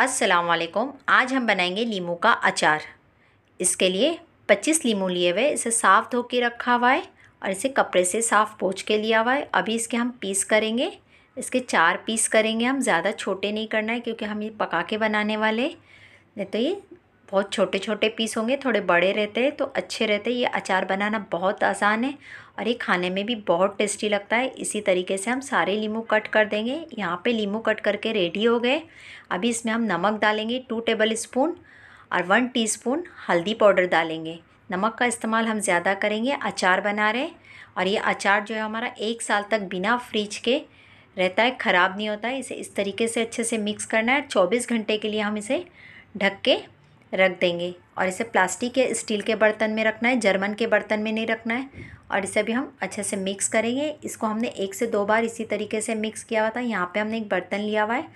असलकुम आज हम बनाएंगे लीमू का अचार इसके लिए 25 लीमू लिए हुए इसे साफ़ धो के रखा हुआ है और इसे कपड़े से साफ़ पोछ के लिया हुआ है अभी इसके हम पीस करेंगे इसके चार पीस करेंगे हम ज़्यादा छोटे नहीं करना है क्योंकि हम ये पका के बनाने वाले नहीं तो ये बहुत छोटे छोटे पीस होंगे थोड़े बड़े रहते हैं तो अच्छे रहते हैं ये अचार बनाना बहुत आसान है और ये खाने में भी बहुत टेस्टी लगता है इसी तरीके से हम सारे लीमू कट कर देंगे यहाँ पे लीमू कट करके रेडी हो गए अभी इसमें हम नमक डालेंगे टू टेबल स्पून और वन टी हल्दी पाउडर डालेंगे नमक का इस्तेमाल हम ज़्यादा करेंगे अचार बना रहे और ये अचार जो है हमारा एक साल तक बिना फ्रिज के रहता है ख़राब नहीं होता है इसे इस तरीके से अच्छे से मिक्स करना है चौबीस घंटे के लिए हम इसे ढक के रख देंगे और इसे प्लास्टिक या स्टील के बर्तन में रखना है जर्मन के बर्तन में नहीं रखना है और इसे भी हम अच्छे से मिक्स करेंगे इसको हमने एक से दो बार इसी तरीके से मिक्स किया हुआ था यहाँ पे हमने एक बर्तन लिया हुआ है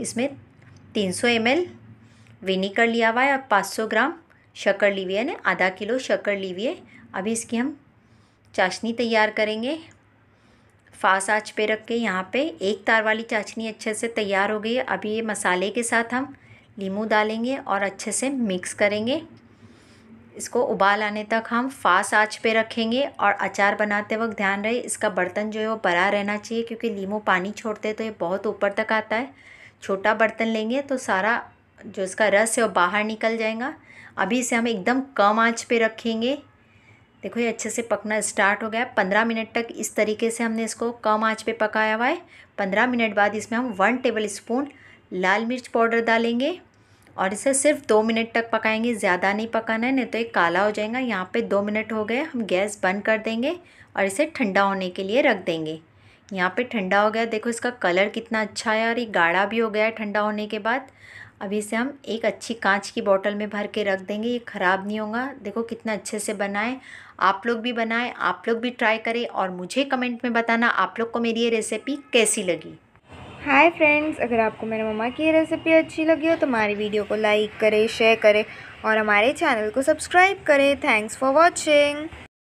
इसमें तीन सौ एम एल विनीकर लिया हुआ है और पाँच सौ ग्राम शक्कर ली हुई है ना आधा किलो शक्कर ली हुई है अभी इसकी हम चाशनी तैयार करेंगे फास आँच पे रख के यहाँ पर एक तार वाली चाशनी अच्छे से तैयार हो गई है अभी ये मसाले के साथ हम नींबू डालेंगे और अच्छे से मिक्स करेंगे इसको उबाल आने तक हम फास्ट आंच पे रखेंगे और अचार बनाते वक्त ध्यान रहे इसका बर्तन जो है वो बड़ा रहना चाहिए क्योंकि नींबू पानी छोड़ते तो ये बहुत ऊपर तक आता है छोटा बर्तन लेंगे तो सारा जो इसका रस है वो बाहर निकल जाएगा अभी इसे हम एकदम कम आँच पर रखेंगे देखो ये अच्छे से पकना स्टार्ट हो गया है पंद्रह मिनट तक इस तरीके से हमने इसको कम आँच पर पकाया हुआ है पंद्रह मिनट बाद इसमें हम वन टेबल स्पून लाल मिर्च पाउडर डालेंगे और इसे सिर्फ दो मिनट तक पकाएंगे ज़्यादा नहीं पकाना है नहीं तो ये काला हो जाएगा यहाँ पे दो मिनट हो गए हम गैस बंद कर देंगे और इसे ठंडा होने के लिए रख देंगे यहाँ पे ठंडा हो गया देखो इसका कलर कितना अच्छा है और ये गाढ़ा भी हो गया है ठंडा होने के बाद अभी इसे हम एक अच्छी कांच की बोतल में भर के रख देंगे ये ख़राब नहीं होगा देखो कितना अच्छे से बनाएं आप लोग भी बनाएं आप लोग भी ट्राई करें और मुझे कमेंट में बताना आप लोग को मेरी ये रेसिपी कैसी लगी हाय फ्रेंड्स अगर आपको मेरे मम्मा की रेसिपी अच्छी लगी हो तो हमारी वीडियो को लाइक करें शेयर करें और हमारे चैनल को सब्सक्राइब करें थैंक्स फॉर वॉचिंग